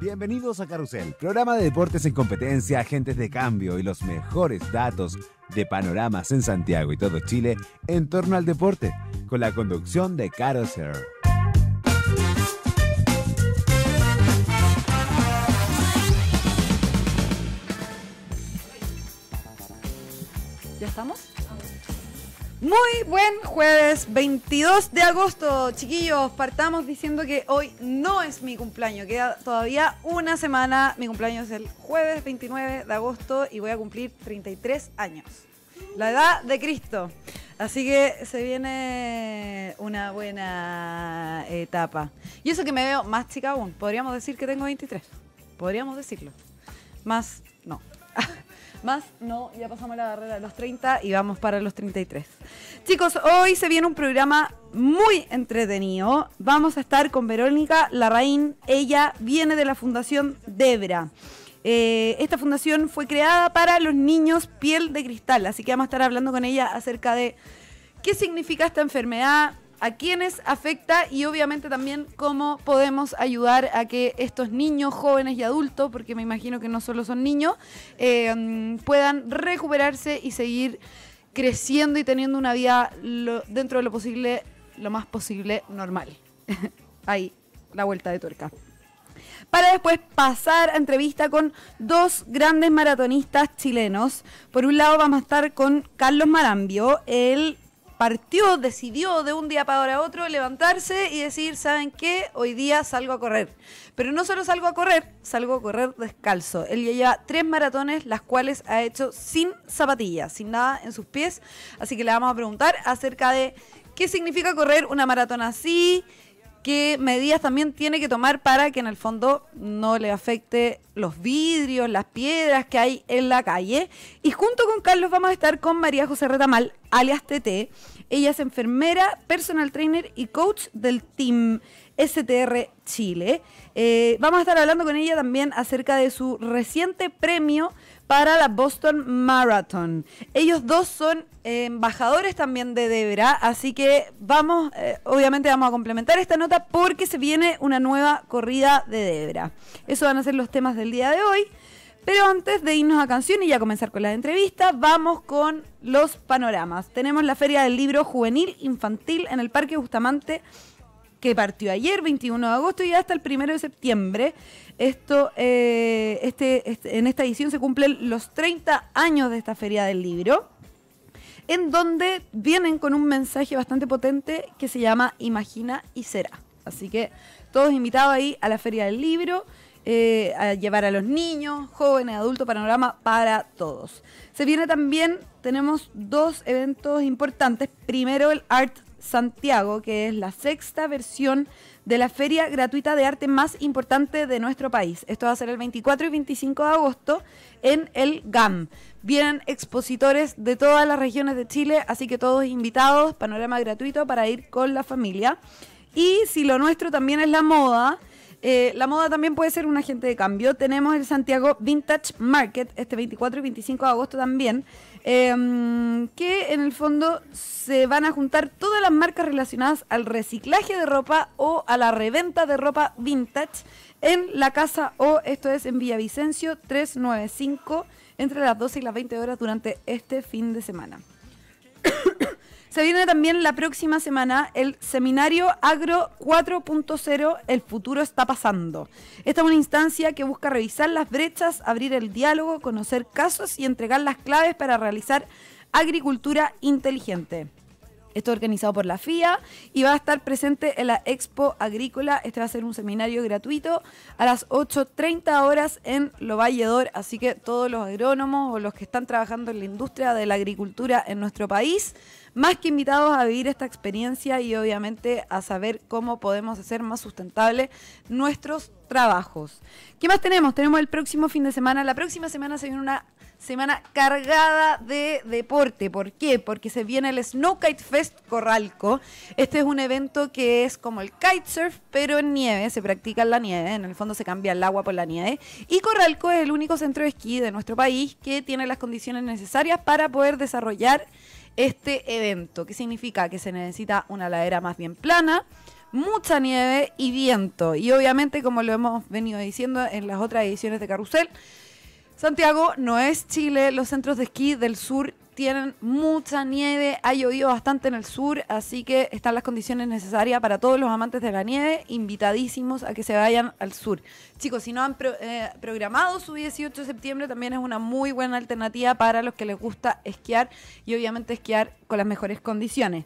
Bienvenidos a Carusel, programa de deportes en competencia, agentes de cambio y los mejores datos de panoramas en Santiago y todo Chile en torno al deporte, con la conducción de Carousel. Muy buen jueves 22 de agosto, chiquillos. Partamos diciendo que hoy no es mi cumpleaños, queda todavía una semana. Mi cumpleaños es el jueves 29 de agosto y voy a cumplir 33 años. La edad de Cristo. Así que se viene una buena etapa. Y eso que me veo más chica aún. Podríamos decir que tengo 23. Podríamos decirlo. Más no. Más no, ya pasamos la barrera de los 30 y vamos para los 33. Chicos, hoy se viene un programa muy entretenido. Vamos a estar con Verónica Larraín. Ella viene de la Fundación Debra. Eh, esta fundación fue creada para los niños piel de cristal, así que vamos a estar hablando con ella acerca de qué significa esta enfermedad, a quiénes afecta y obviamente también cómo podemos ayudar a que estos niños, jóvenes y adultos, porque me imagino que no solo son niños, eh, puedan recuperarse y seguir creciendo y teniendo una vida dentro de lo posible, lo más posible normal. Ahí, la vuelta de tuerca para después pasar a entrevista con dos grandes maratonistas chilenos. Por un lado vamos a estar con Carlos Marambio, el partió, decidió de un día para otro levantarse y decir, ¿saben qué? Hoy día salgo a correr. Pero no solo salgo a correr, salgo a correr descalzo. Él ya lleva tres maratones, las cuales ha hecho sin zapatillas, sin nada en sus pies. Así que le vamos a preguntar acerca de qué significa correr una maratona así, qué medidas también tiene que tomar para que en el fondo no le afecte los vidrios, las piedras que hay en la calle. Y junto con Carlos vamos a estar con María José Retamal, alias TT. Ella es enfermera, personal trainer y coach del team STR Chile. Eh, vamos a estar hablando con ella también acerca de su reciente premio para la Boston Marathon. Ellos dos son embajadores también de Debra, así que vamos, eh, obviamente vamos a complementar esta nota porque se viene una nueva corrida de Debra. Eso van a ser los temas del día de hoy. Pero antes de irnos a canción y ya comenzar con la entrevista, vamos con los panoramas. Tenemos la Feria del Libro Juvenil Infantil en el Parque Bustamante, que partió ayer, 21 de agosto, y hasta el 1 de septiembre. Esto, eh, este, este, en esta edición se cumplen los 30 años de esta Feria del Libro, en donde vienen con un mensaje bastante potente que se llama Imagina y será. Así que todos invitados ahí a la Feria del Libro. Eh, a llevar a los niños, jóvenes, adultos, panorama para todos. Se viene también, tenemos dos eventos importantes. Primero el Art Santiago, que es la sexta versión de la feria gratuita de arte más importante de nuestro país. Esto va a ser el 24 y 25 de agosto en el GAM. Vienen expositores de todas las regiones de Chile, así que todos invitados, panorama gratuito para ir con la familia. Y si lo nuestro también es la moda, eh, la moda también puede ser un agente de cambio. Tenemos el Santiago Vintage Market, este 24 y 25 de agosto también, em, que en el fondo se van a juntar todas las marcas relacionadas al reciclaje de ropa o a la reventa de ropa vintage en la Casa O, esto es en Villavicencio 395, entre las 12 y las 20 horas durante este fin de semana. Se viene también la próxima semana el seminario Agro 4.0, El futuro está pasando. Esta es una instancia que busca revisar las brechas, abrir el diálogo, conocer casos y entregar las claves para realizar agricultura inteligente. Esto organizado por la FIA y va a estar presente en la Expo Agrícola. Este va a ser un seminario gratuito a las 8.30 horas en Lo Valledor. Así que todos los agrónomos o los que están trabajando en la industria de la agricultura en nuestro país más que invitados a vivir esta experiencia y obviamente a saber cómo podemos hacer más sustentables nuestros trabajos. ¿Qué más tenemos? Tenemos el próximo fin de semana. La próxima semana se viene una semana cargada de deporte. ¿Por qué? Porque se viene el Snow Kite Fest Corralco. Este es un evento que es como el kitesurf, pero en nieve. Se practica en la nieve. En el fondo se cambia el agua por la nieve. Y Corralco es el único centro de esquí de nuestro país que tiene las condiciones necesarias para poder desarrollar este evento, que significa que se necesita una ladera más bien plana, mucha nieve y viento. Y obviamente, como lo hemos venido diciendo en las otras ediciones de Carrusel, Santiago no es Chile, los centros de esquí del sur tienen mucha nieve, ha llovido bastante en el sur, así que están las condiciones necesarias para todos los amantes de la nieve, invitadísimos a que se vayan al sur. Chicos, si no han eh, programado su 18 de septiembre, también es una muy buena alternativa para los que les gusta esquiar y obviamente esquiar con las mejores condiciones.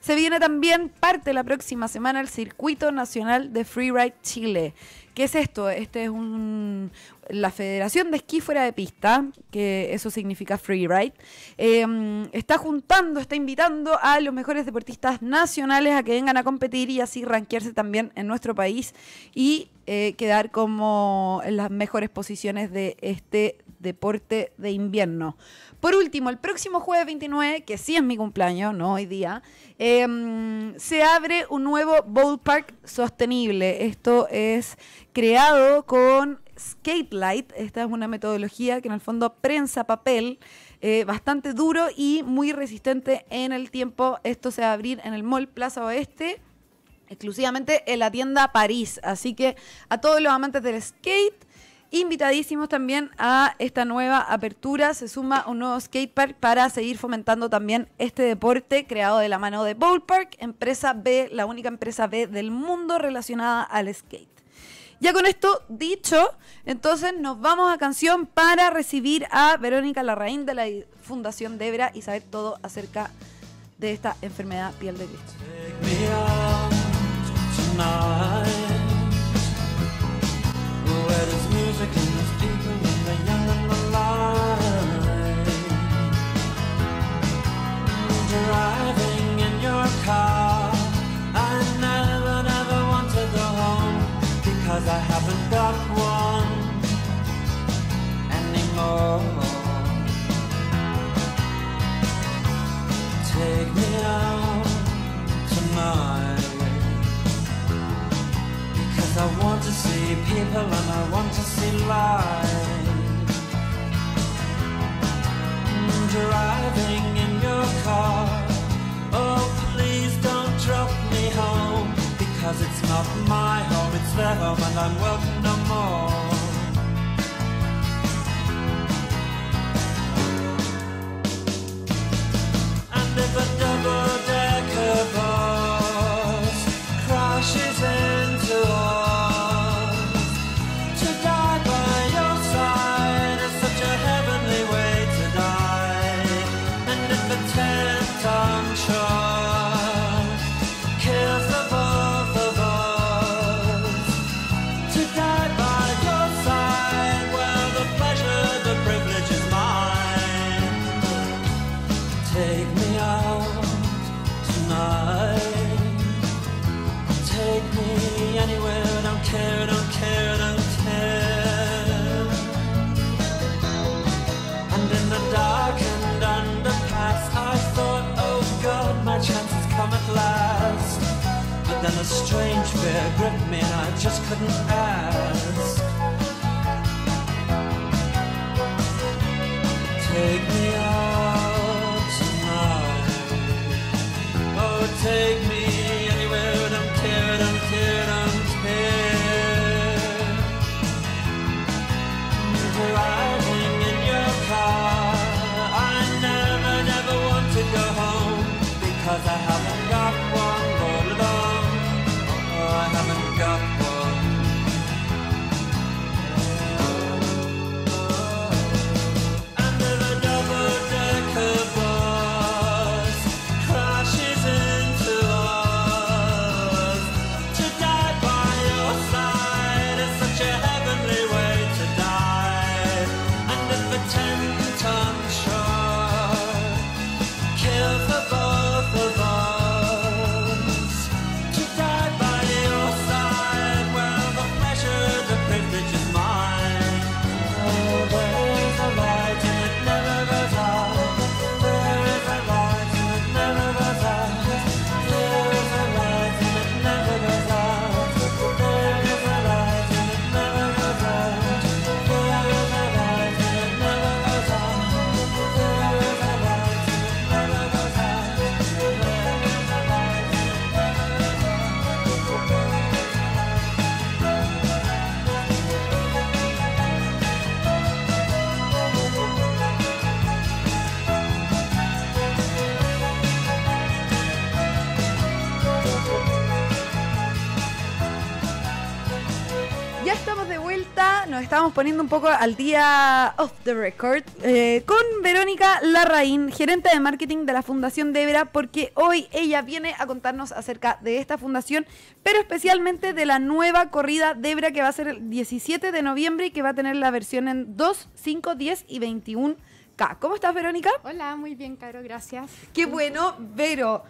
Se viene también parte la próxima semana el Circuito Nacional de Freeride Chile ¿Qué es esto? Este es un, la Federación de Esquí Fuera de Pista, que eso significa Freeride, ride. Em, está juntando, está invitando a los mejores deportistas nacionales a que vengan a competir y así ranquearse también en nuestro país y eh, quedar como en las mejores posiciones de este deporte de invierno. Por último, el próximo jueves 29, que sí es mi cumpleaños, no hoy día, em, se abre un nuevo ballpark sostenible. Esto es creado con Skate Light. Esta es una metodología que en el fondo prensa papel. Eh, bastante duro y muy resistente en el tiempo. Esto se va a abrir en el Mall Plaza Oeste exclusivamente en la tienda París. Así que a todos los amantes del skate, Invitadísimos también a esta nueva apertura. Se suma un nuevo skatepark para seguir fomentando también este deporte creado de la mano de Ballpark, empresa B, la única empresa B del mundo relacionada al skate. Ya con esto dicho, entonces nos vamos a canción para recibir a Verónica Larraín de la Fundación Debra y saber todo acerca de esta enfermedad piel de Cristo. in your car. I never, never to go home because I haven't got one anymore. Take me out tonight because I want to see people and I want to see mm, Driving car. Oh, please don't drop me home, because it's not my home, it's their home, and I'm welcome no more. And if a double fair grip, man, I just couldn't ask. poniendo un poco al día off the record eh, con Verónica Larraín, gerente de marketing de la Fundación Debra porque hoy ella viene a contarnos acerca de esta fundación, pero especialmente de la nueva corrida Debra que va a ser el 17 de noviembre y que va a tener la versión en 2, 5, 10 y 21K. ¿Cómo estás, Verónica? Hola, muy bien, Caro, gracias. Qué bueno, Vero.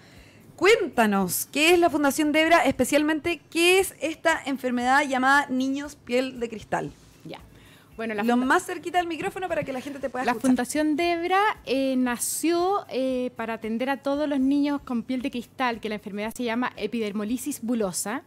Cuéntanos, ¿qué es la Fundación Debra? Especialmente, ¿qué es esta enfermedad llamada niños piel de cristal? Bueno, lo más cerquita del micrófono para que la gente te pueda la escuchar. La Fundación Debra eh, nació eh, para atender a todos los niños con piel de cristal, que la enfermedad se llama epidermolisis bulosa,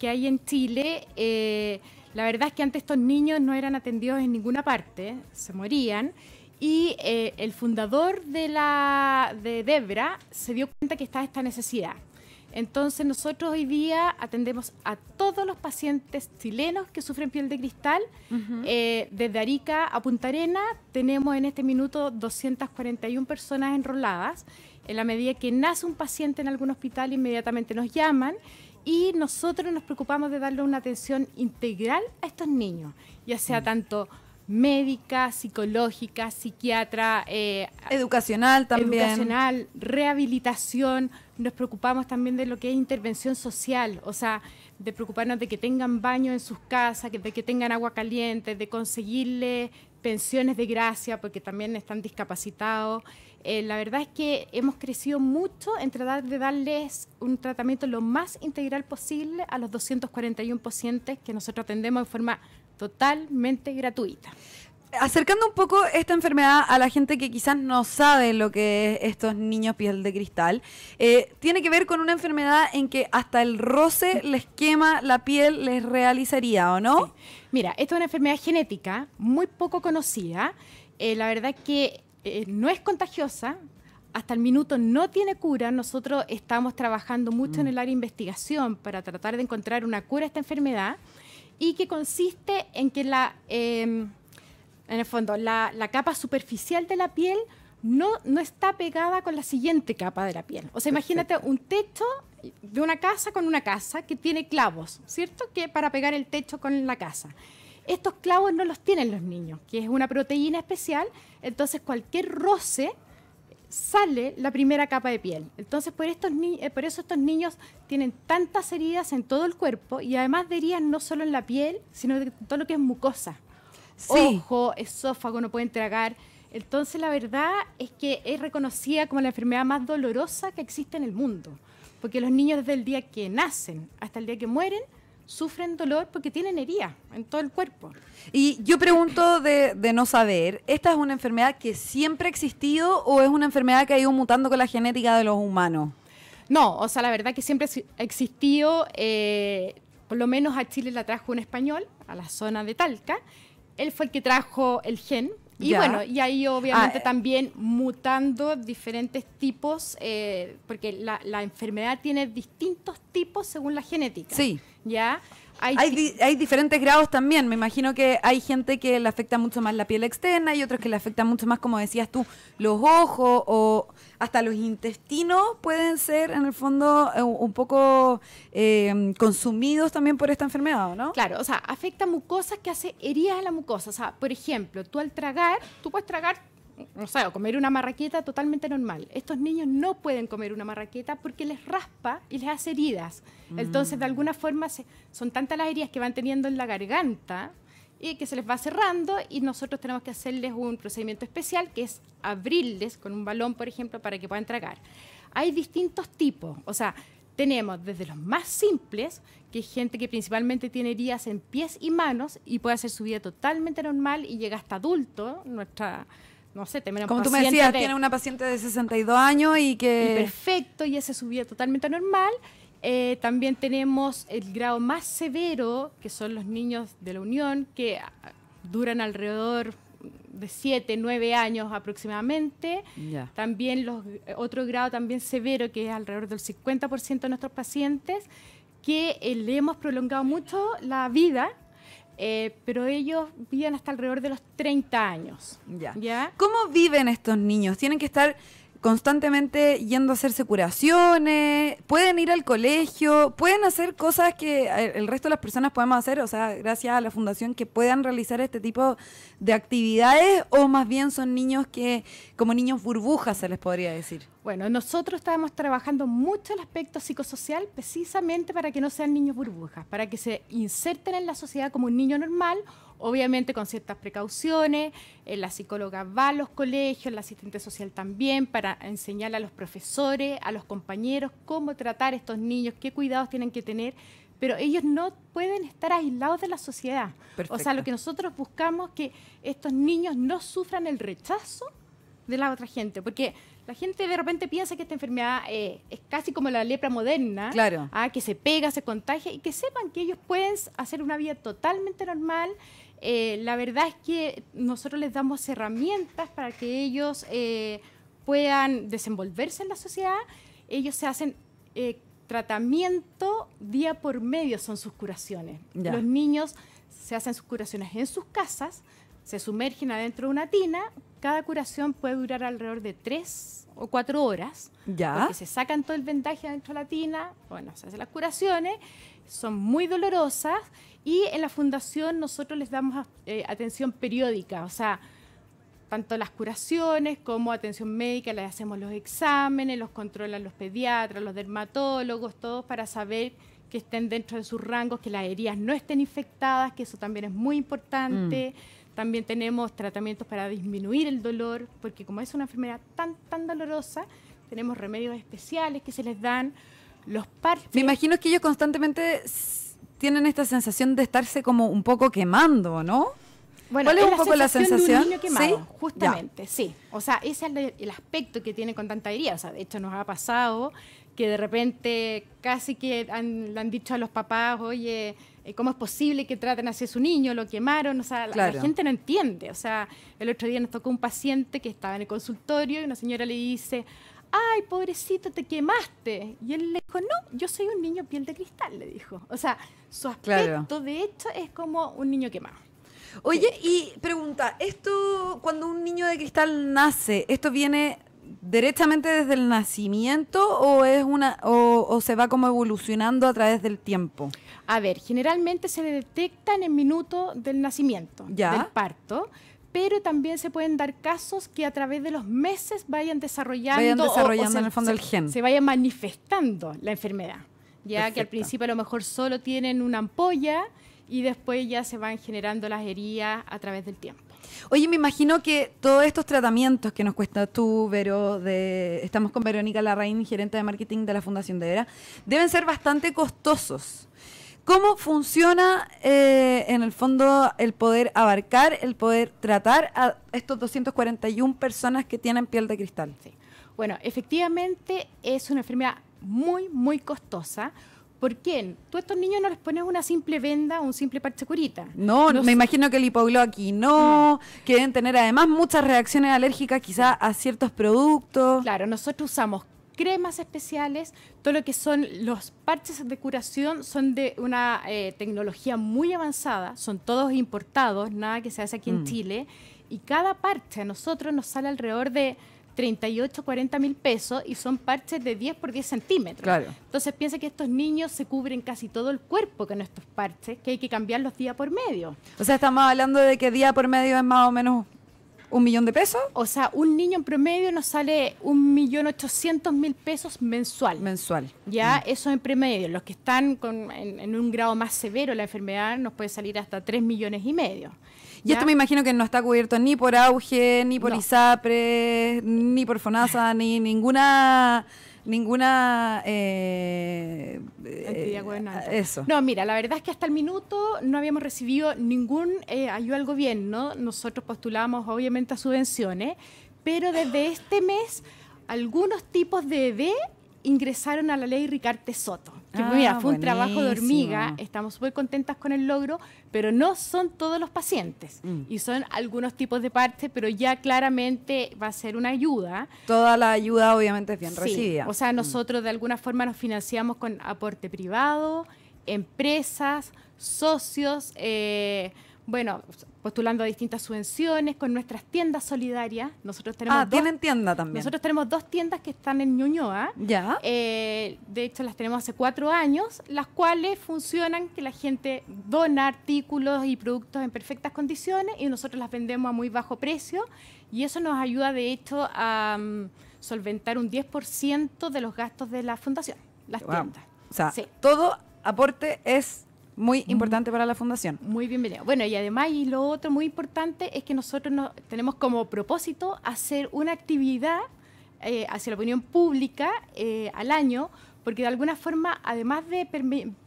que hay en Chile. Eh, la verdad es que antes estos niños no eran atendidos en ninguna parte, se morían. Y el fundador de, la, de Debra se dio cuenta que estaba esta necesidad. Entonces nosotros hoy día atendemos a todos los pacientes chilenos que sufren piel de cristal. Eh, desde Arica a Punta Arena tenemos en este minuto 241 personas enroladas. En la medida que nace un paciente en algún hospital, inmediatamente nos llaman y nosotros nos preocupamos de darle una atención integral a estos niños, ya sea mm. tanto médica, psicológica, psiquiatra, eh, educacional también. Educacional, rehabilitación, nos preocupamos también de lo que es intervención social, o sea, de preocuparnos de que tengan baño en sus casas, de que tengan agua caliente, de conseguirle pensiones de gracia porque también están discapacitados. Eh, la verdad es que hemos crecido mucho en tratar de darles un tratamiento lo más integral posible a los 241 pacientes que nosotros atendemos de forma totalmente gratuita acercando un poco esta enfermedad a la gente que quizás no sabe lo que es estos niños piel de cristal, eh, tiene que ver con una enfermedad en que hasta el roce les quema la piel, les realizaría, ¿o no? Mira, esta es una enfermedad genética muy poco conocida. Eh, la verdad que eh, no es contagiosa, hasta el minuto no tiene cura. Nosotros estamos trabajando mucho en mm. el área de investigación para tratar de encontrar una cura a esta enfermedad y que consiste en que la, em, en el fondo, la, capa superficial de la piel no, no está pegada con la siguiente capa de la piel. O sea, imagínate un techo de una casa con una casa que tiene clavos, ¿cierto? Que para pegar el techo con la casa. Estos clavos no los tienen los niños, que es una proteína especial, entonces cualquier roce sale la primera capa de piel. Entonces por, eh, por eso estos niños tienen tantas heridas en todo el cuerpo y además de heridas no solo en la piel, sino en todo lo que es mucosa ojo, esófago, no pueden tragar. Entonces la verdad es que es reconocida como la enfermedad más dolorosa que existe en el mundo, porque los niños desde el día que nacen hasta el día que mueren sufren dolor porque tienen herida en todo el cuerpo. Y yo pregunto de, no saber, ¿esta es una enfermedad que siempre ha existido o es una enfermedad que ha ido mutando con la genética de los humanos? No, o sea, la verdad que siempre ha existido, eh, por lo menos a Chile la trajo un español, a la zona de Talca, él fue el que trajo el gen. Y bueno, y ahí obviamente ah, eh. también mutando diferentes tipos, eh, porque la, la, enfermedad tiene distintos tipos según la genética. Sí. ¿Ya? Hay, diferentes grados también. Me imagino que hay gente que le afecta mucho más la piel externa y otros que le afecta mucho más, como decías tú, los ojos o hasta los intestinos pueden ser, en el fondo, eh, un poco em, consumidos también por esta enfermedad, ¿no? Claro, o sea, afecta mucosas que hace heridas a la mucosa. O sea, por ejemplo, tú al tragar, tú puedes tragar o sea, comer una marraqueta totalmente normal. Estos niños no pueden comer una marraqueta porque les raspa y les hace heridas. Mm. Entonces, de alguna forma, son tantas las heridas que van teniendo en la garganta y que se les va cerrando y nosotros tenemos que hacerles un procedimiento especial que es abrirles con un balón, por ejemplo, para que puedan tragar. Hay distintos tipos, o sea, tenemos desde los más simples, que es gente que principalmente tiene heridas en pies y manos y puede hacer su vida totalmente normal y llega hasta adulto, nuestra no sé, tener Como tú me decías, tiene una paciente de 62 años y que... perfecto, y ese subida totalmente normal. Eh, también tenemos el grado más severo, que son los niños de la Unión, que ah, duran alrededor de 7, 9 años aproximadamente. También los, eh, otro grado también severo, que es alrededor del 50% de nuestros pacientes, que eh, le hemos prolongado mucho la vida eh, pero ellos viven hasta alrededor de los 30 años. Ya. ¿ya? ¿Cómo viven estos niños? ¿Tienen que estar constantemente yendo a hacerse curaciones, pueden ir al colegio, pueden hacer cosas que eh, el resto de las personas podemos hacer, o sea, gracias a la fundación que puedan realizar este tipo de actividades o más bien son niños que como niños burbujas se les podría decir. Bueno, nosotros estamos trabajando mucho el aspecto psicosocial precisamente para que no sean niños burbujas, para que se inserten en la sociedad como un niño normal obviamente con ciertas precauciones. Eh, la psicóloga va a los colegios, la asistente social también, para enseñar a los profesores, a los compañeros cómo tratar a estos niños, qué cuidados tienen que tener, pero ellos no pueden estar aislados de la sociedad. O sea, lo que nosotros buscamos es que estos niños no sufran el rechazo de la otra gente, porque la gente de repente piensa que esta enfermedad eh, es casi como la lepra moderna, claro. ah, que se pega, se contagia, y que sepan que ellos pueden hacer una vida totalmente normal, eh, la verdad es que nosotros les damos herramientas para que ellos eh, puedan desenvolverse en la sociedad. Ellos se hacen eh, tratamiento día por medio, son sus curaciones. Los niños se hacen sus curaciones en sus casas, se sumergen adentro de una tina. Cada curación puede durar alrededor de tres o cuatro horas. Porque se sacan todo el vendaje adentro de la tina, bueno, se hacen las curaciones, son muy dolorosas y en la fundación nosotros les damos eh, atención periódica, o sea, tanto las curaciones como atención médica, les hacemos los exámenes, los controlan los pediatras, los dermatólogos, todos para saber que estén dentro de sus rangos, que las heridas no estén infectadas, que eso también es muy importante. Mm. También tenemos tratamientos para disminuir el dolor, porque como es una enfermedad tan, tan dolorosa, tenemos remedios especiales que se les dan los parches. Me imagino que ellos constantemente tienen esta sensación de estarse como un poco quemando, ¿no? Bueno, ¿Cuál es, un poco la sensación? De un niño quemado, ¿Sí? justamente, sí. O sea, ese es el aspecto que tiene con tanta herida. O sea, de hecho nos ha pasado que de repente casi que han, le han dicho a los papás, oye, eh, ¿cómo es posible que traten así a su niño? Lo quemaron, o sea, la, la, gente no entiende. O sea, el otro día nos tocó un paciente que estaba en el consultorio y una señora le dice, ay, pobrecito, te quemaste. Y él le dijo, no, yo soy un niño piel de cristal, le dijo. O sea, su aspecto, de hecho, es como un niño quemado. Oye, y pregunta, esto, cuando un niño de cristal nace, ¿esto viene directamente desde el nacimiento o es una o, se va como evolucionando a través del tiempo? A ver, generalmente se detecta en el minuto del nacimiento, del parto, pero también se pueden dar casos que a través de los meses vayan desarrollando, desarrollando en el fondo el gen, se vaya manifestando la enfermedad ya que al principio a lo mejor solo tienen una ampolla y después ya se van generando las heridas a través del tiempo. Oye, me imagino que todos estos tratamientos que nos cuesta tú, Vero, de, estamos con Verónica Larraín, gerente de marketing de la Fundación de Vera, deben ser bastante costosos. ¿Cómo funciona eh, en el fondo el poder abarcar, el poder tratar a estos 241 personas que tienen piel de cristal? Sí. Bueno, efectivamente es una enfermedad muy, muy costosa. ¿Por quién? Tú a estos niños no les pones una simple venda un simple parche curita. No, me imagino que el aquí no, mm. que deben tener además muchas reacciones alérgicas quizá a ciertos productos. Claro, nosotros usamos cremas especiales, todo lo que son los parches de curación son de una eh, tecnología muy avanzada, son todos importados, nada que se hace aquí en mm. Chile, y cada parche a nosotros nos sale alrededor de 38, 40 mil pesos y son parches de 10 por 10 centímetros. Entonces piensa que estos niños se cubren casi todo el cuerpo con estos parches, que hay que cambiarlos día por medio. O sea, estamos hablando de que día por medio es más o menos ¿Un millón de pesos? O sea, un niño en promedio nos sale un millón ochocientos mil pesos mensual. Mensual. Ya, mm. eso en promedio. Los que están en, en, un grado más severo la enfermedad nos puede salir hasta tres millones y medio. Y esto me imagino que no está cubierto ni por Auge, ni por ISAPRES, ni por FONASA, ni ninguna ninguna eh, eh, eh, eso. No, mira, la verdad es que hasta el minuto no habíamos recibido ningún ayuda al gobierno. Nosotros postulamos obviamente a subvenciones, pero desde este mes algunos tipos de B ingresaron a la ley Ricarte Soto. Que ah, fue un trabajo de hormiga, estamos muy contentas con el logro, pero no son todos los pacientes mm. y son algunos tipos de partes, pero ya claramente va a ser una ayuda. Toda la ayuda obviamente es bien recibida. O sea, mm. nosotros de alguna forma nos financiamos con aporte privado, empresas, socios. Eh, bueno, postulando distintas subvenciones con nuestras tiendas solidarias. Nosotros tenemos ah, tienen tienda también. Nosotros tenemos dos tiendas que están en Ñuñoa. Ya. Eh, de hecho, las tenemos hace cuatro años, las cuales funcionan que la gente dona artículos y productos en perfectas condiciones y nosotros las vendemos a muy bajo precio y eso nos ayuda, de hecho, a mm, solventar un 10% de los gastos de la fundación, las tiendas. O sea, todo aporte es muy importante para la fundación. Muy bienvenido. Bueno, y además, y lo otro muy importante es que nosotros nos, tenemos como propósito hacer una actividad eh, hacia la opinión pública eh, al año, porque de alguna forma, además de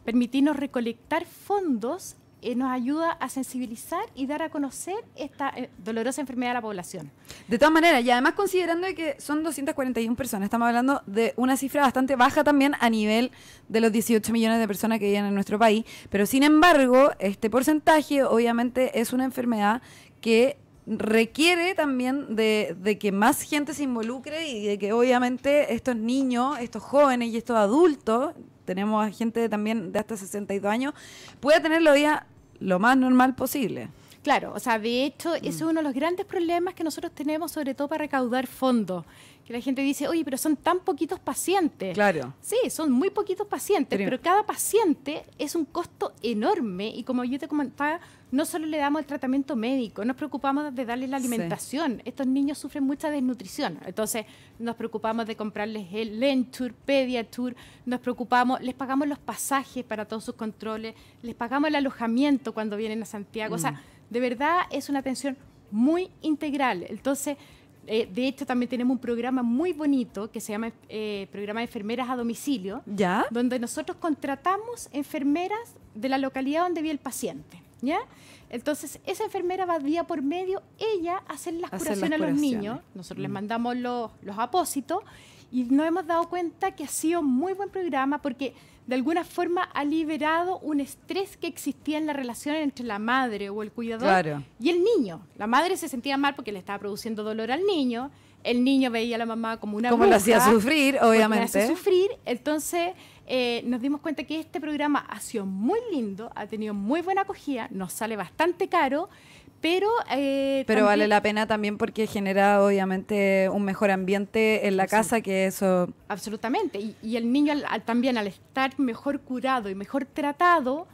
permitirnos recolectar fondos, eh, nos ayuda a sensibilizar y dar a conocer esta eh, dolorosa enfermedad a la población. De todas maneras, y además considerando que son 241 personas, estamos hablando de una cifra bastante baja también a nivel de los 18 millones de personas que viven en nuestro país, pero sin embargo, este porcentaje obviamente es una enfermedad que requiere también de, que más gente se involucre y de que obviamente estos niños, estos jóvenes y estos adultos, tenemos a gente también de hasta 62 años, pueda tener la lo más normal posible. Claro, o sea, de hecho, eso es mm. uno de los grandes problemas que nosotros tenemos, sobre todo para recaudar fondos. Que la gente dice, oye, pero son tan poquitos pacientes. Claro. Sí, son muy poquitos pacientes, pero, cada paciente es un costo enorme. Y como yo te comentaba, no solo le damos el tratamiento médico, nos preocupamos de darles la alimentación. Estos niños sufren mucha desnutrición. Entonces, nos preocupamos de comprarles el Lentur, Pediatur, nos preocupamos, les pagamos los pasajes para todos sus controles, les pagamos el alojamiento cuando vienen a Santiago. O sea, mm. De verdad es una atención muy integral. Entonces, eh, de hecho, también tenemos un programa muy bonito que se llama eh, Programa de Enfermeras a Domicilio, donde nosotros contratamos enfermeras de la localidad donde vive el paciente. ¿Ya? Entonces, esa enfermera va día por medio, ella hace las curaciones a los niños, nosotros les mm. mandamos los, los apósitos y nos hemos dado cuenta que ha sido un muy buen programa porque de alguna forma ha liberado un estrés que existía en la relación entre la madre o el cuidador y el niño. La madre se sentía mal porque le estaba produciendo dolor al niño, el niño veía a la mamá como una... Como lo hacía sufrir, obviamente. hacía sufrir, entonces eh, nos dimos cuenta que este programa ha sido muy lindo, ha tenido muy buena acogida, nos sale bastante caro pero, eh, pero vale la pena también porque genera obviamente un mejor ambiente en la casa que eso. Absolutamente. Y, el niño también al estar mejor curado y mejor tratado,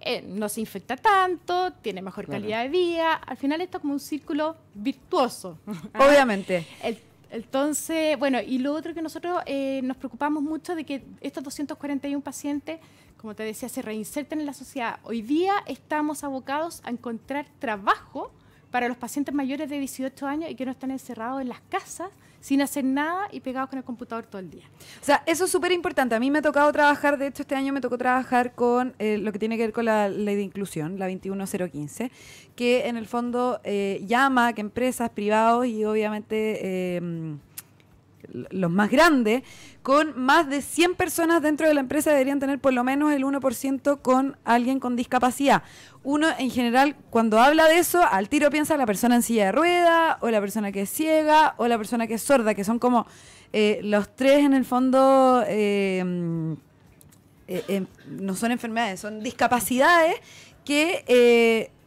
eh, no se infecta tanto, tiene mejor calidad de vida. Al final esto es como un círculo virtuoso. ¿Ah? Obviamente. entonces, bueno, y lo otro que nosotros eh, nos preocupamos mucho de que estos 241 pacientes como te decía, se reinserten en la sociedad. Hoy día estamos abocados a encontrar trabajo para los pacientes mayores de 18 años y que no están encerrados en las casas sin hacer nada y pegados con el computador todo el día. O sea, eso es súper importante. A mí me ha tocado trabajar, de hecho este año me tocó trabajar con eh, lo que tiene que ver con la ley de inclusión, la 21015, que en el fondo eh, llama a que empresas, privados y obviamente... Eh, los más grandes, con más de 100 personas dentro de la empresa deberían tener por lo menos el 1% con alguien con discapacidad. Uno en general cuando habla de eso, al tiro piensa la persona en silla de rueda, o la persona que es ciega, o la persona que es sorda, que son como eh, los tres en el fondo... Eh, eh, no son enfermedades, son discapacidades que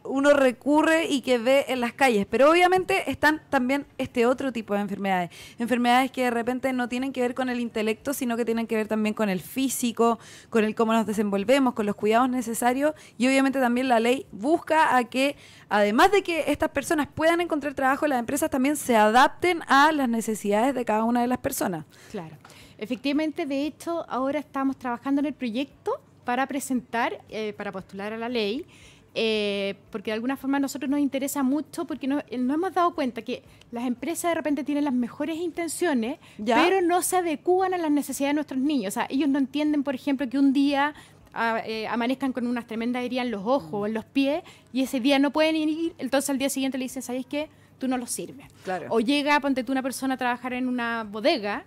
uno recurre y que ve en las calles. Pero obviamente están también este otro tipo de enfermedades. Enfermedades que de repente no tienen que ver con el intelecto, sino que tienen que ver también con el físico, con el cómo nos desenvolvemos, con los cuidados necesarios. Y obviamente también la ley busca a que, además de que estas personas puedan encontrar trabajo, las empresas también se adapten a las necesidades de cada una de las personas. Claro. Efectivamente, de hecho, ahora estamos trabajando en el proyecto para presentar, eh, para postular a la ley eh, porque de alguna forma a nosotros nos interesa mucho porque no eh, hemos dado cuenta que las empresas de repente tienen las mejores intenciones, pero no se adecúan a las necesidades de nuestros niños. O sea, ellos no entienden, por ejemplo, que un día ah, eh, amanezcan con unas tremendas herida en los ojos o en los pies y ese día no pueden ir, entonces al día siguiente le dicen, ¿sabéis qué? Tú no los sirves. O llega, ponte tú una persona a trabajar en una bodega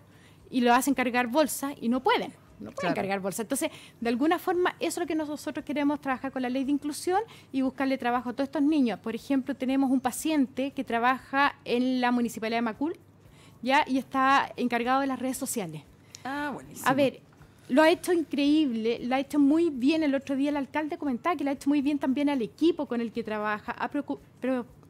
y lo hacen cargar bolsa y no pueden no pueden cargar bolsa. Entonces, de alguna forma, eso es lo que nosotros queremos trabajar con la ley de inclusión y buscarle trabajo a todos estos niños. Por ejemplo, tenemos un paciente que trabaja en la municipalidad de Macul, ya, y está encargado de las redes sociales. Ah, buenísimo. A ver, lo ha hecho increíble, lo ha hecho muy bien. El otro día el alcalde comentaba que lo ha hecho muy bien también al equipo con el que trabaja. Ha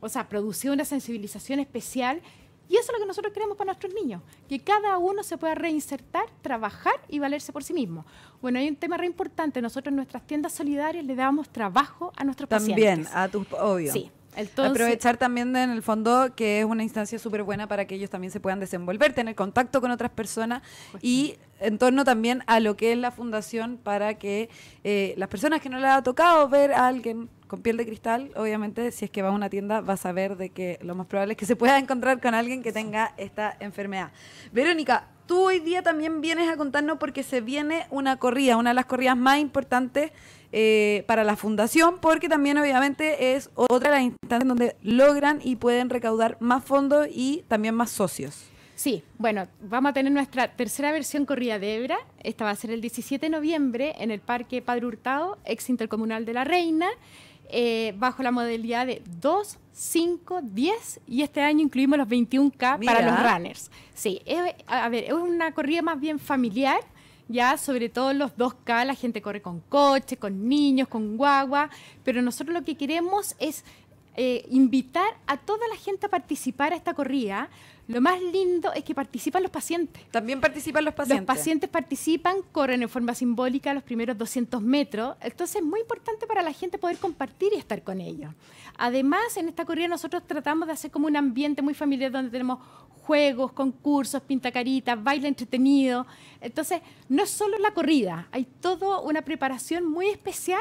o sea, producido una sensibilización especial y eso es lo que nosotros queremos para nuestros niños, que cada uno se pueda reinsertar, trabajar y valerse por sí mismo. Bueno, hay un tema re importante, nosotros en nuestras tiendas solidarias le damos trabajo a nuestros También, pacientes. También, a tus, obvio. Sí. Aprovechar también en el fondo que es una instancia súper buena para que ellos también se puedan desenvolver, tener contacto con otras personas pues y en torno también a lo que es la fundación para que eh, las personas que no les ha tocado ver a alguien piel de cristal, obviamente, si es que va a una tienda, vas a ver de que lo más probable es que se pueda encontrar con alguien que tenga esta enfermedad. Verónica, tú hoy día también vienes a contarnos porque se viene una corrida, una de las corridas más importantes eh, para la fundación, porque también obviamente es otra de las instancias donde logran y pueden recaudar más fondos y también más socios. Sí, bueno, vamos a tener nuestra tercera versión corrida de Ebra. Esta va a ser el 17 de noviembre en el Parque Padre Hurtado, ex Intercomunal de la Reina. Eh, bajo la modalidad de 2, 5, 10 y este año incluimos los 21K para los runners. Sí, a ver, es una corrida más bien familiar, ya sobre todo los 2K, la gente corre con coche, con niños, con guagua, pero nosotros lo que queremos es eh, invitar a toda la gente a participar a esta corrida lo más lindo es que participan los pacientes. También participan los pacientes. Los pacientes participan, corren en forma simbólica los primeros 200 metros. Entonces es muy importante para la gente poder compartir y estar con ellos. Además, en esta corrida nosotros tratamos de hacer como un ambiente muy familiar donde tenemos juegos, concursos, pintacaritas, baile entretenido. Entonces, no es solo la corrida, hay toda una preparación muy especial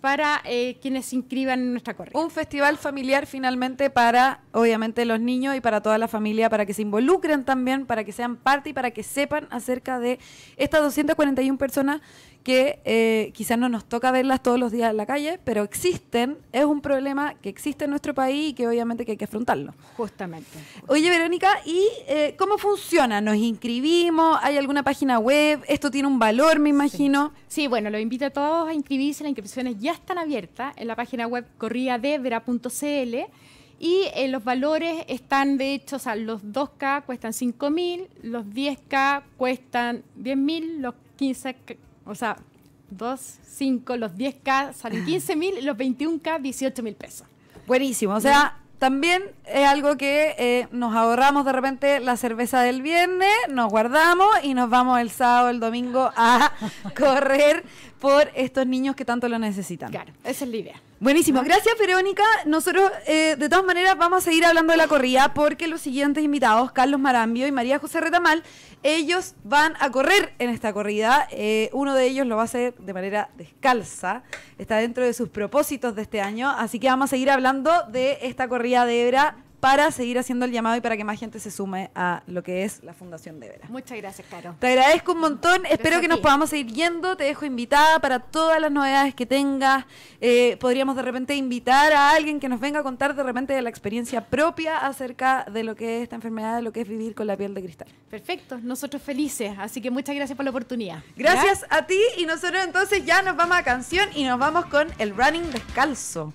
para eh, quienes se inscriban en nuestra corre. Un festival familiar finalmente para, obviamente, los niños y para toda la familia, para que se involucren también, para que sean parte y para que sepan acerca de estas 241 personas que eh, quizás no nos toca verlas todos los días en la calle, pero existen, es un problema que existe en nuestro país y que obviamente que hay que afrontarlo. Justamente. Oye, Verónica, ¿y eh, cómo funciona? ¿Nos inscribimos? ¿Hay alguna página web? ¿Esto tiene un valor, me imagino? Sí, bueno, los invito a todos a inscribirse, las inscripciones ya están abiertas en la página web corriadevera.cl. Y eh, los valores están, de hecho, o sea, los 2K cuestan 5.000, los 10K cuestan 10.000, los 15K o sea, 2, 5, los 10K salen 15 mil, los 21K 18 mil pesos. Buenísimo, o sea, también es algo que eh, nos ahorramos de repente la cerveza del viernes, nos guardamos y nos vamos el sábado, el domingo a correr por estos niños que tanto lo necesitan. Claro, esa es la idea. Buenísimo, gracias Verónica. Nosotros eh, de todas maneras vamos a seguir hablando de la corrida porque los siguientes invitados, Carlos Marambio y María José Retamal, ellos van a correr en esta corrida. Eh, uno de ellos lo va a hacer de manera descalza, está dentro de sus propósitos de este año, así que vamos a seguir hablando de esta corrida de Ebra para seguir haciendo el llamado y para que más gente se sume a lo que es la Fundación de Vera. Muchas gracias, Caro. Te agradezco un montón. Espero que nos podamos seguir yendo. Te dejo invitada para todas las novedades que tengas. Eh, podríamos de repente invitar a alguien que nos venga a contar de repente de la experiencia propia acerca de lo que es esta enfermedad, de lo que es vivir con la piel de cristal. Perfecto. Nosotros felices. Así que muchas gracias por la oportunidad. Gracias a ti y nosotros entonces ya nos vamos a canción y nos vamos con el running descalzo.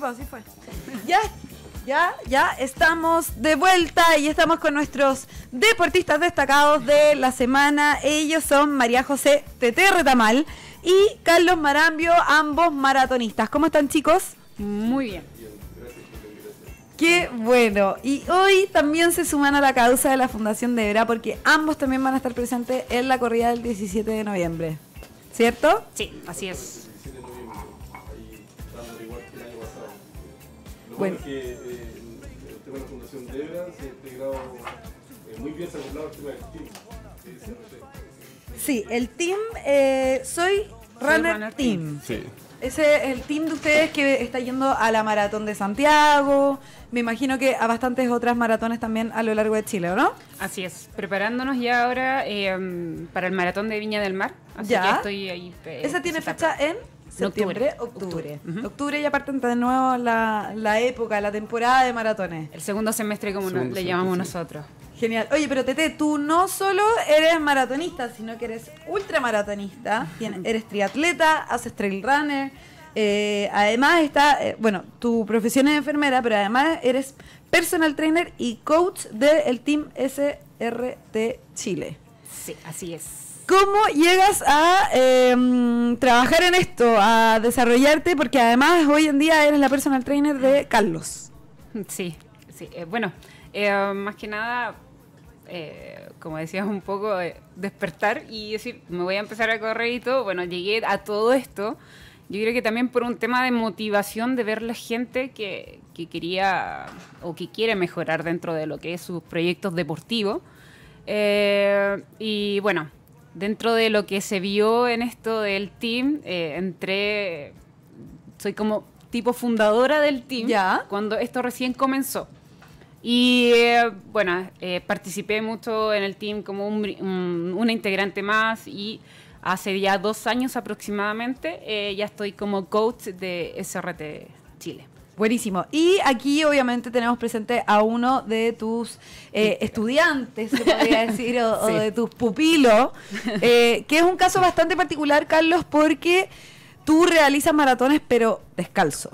Pues, fue. ya, ya, ya estamos de vuelta y estamos con nuestros deportistas destacados de la semana. Ellos son María José Tete Retamal y Carlos Marambio, ambos maratonistas. ¿Cómo están, chicos? Muy bien. Qué bueno. Y hoy también se suman a la causa de la Fundación de Vera porque ambos también van a estar presentes en la corrida del 17 de noviembre. ¿Cierto? Sí, así es. bueno, que el tema de la Fundación se ha integrado eh, muy bien, se el tema del team. Sí, el team, eh, soy runner, team. Sí. Ese es el team de ustedes que está yendo a la maratón de Santiago. Me imagino que a bastantes otras maratones también a lo largo de Chile, ¿o no? Así es, preparándonos ya ahora eh, para el maratón de Viña del Mar. Así que estoy ahí. ¿Esa tiene fecha en? Septiembre, octubre. Octubre. y aparte de nuevo la, la, época, la temporada de maratones. El segundo semestre, como le llamamos nosotros. Genial. Oye, pero Tete, tú no solo eres maratonista, sino que eres ultramaratonista. eres triatleta, haces trail runner. Eh, además está, eh, bueno, tu profesión es enfermera, pero además eres personal trainer y coach del team SRT Chile. Sí, así es. ¿Cómo llegas a em, trabajar en esto, a desarrollarte? Porque además hoy en día eres la personal trainer de Carlos. Sí, sí. Eh, bueno, eh, más que nada, eh, como decías un poco, despertar y decir, me voy a empezar a correr y todo. Bueno, llegué a todo esto. Yo creo que también por un tema de motivación de ver la gente que, que quería o que quiere mejorar dentro de lo que es sus proyectos deportivos. y bueno, dentro de lo que se vio en esto del team, eh, entré, soy como tipo fundadora del team, cuando esto recién comenzó. Y eh, bueno, eh, participé mucho en el team como una integrante más y hace ya dos años aproximadamente ya estoy como coach de SRT Chile. Buenísimo. Y aquí obviamente tenemos presente a uno de tus eh, estudiantes, se podría decir, o, de tus pupilos, eh, que es un caso bastante particular, Carlos, porque tú realizas maratones pero descalzo.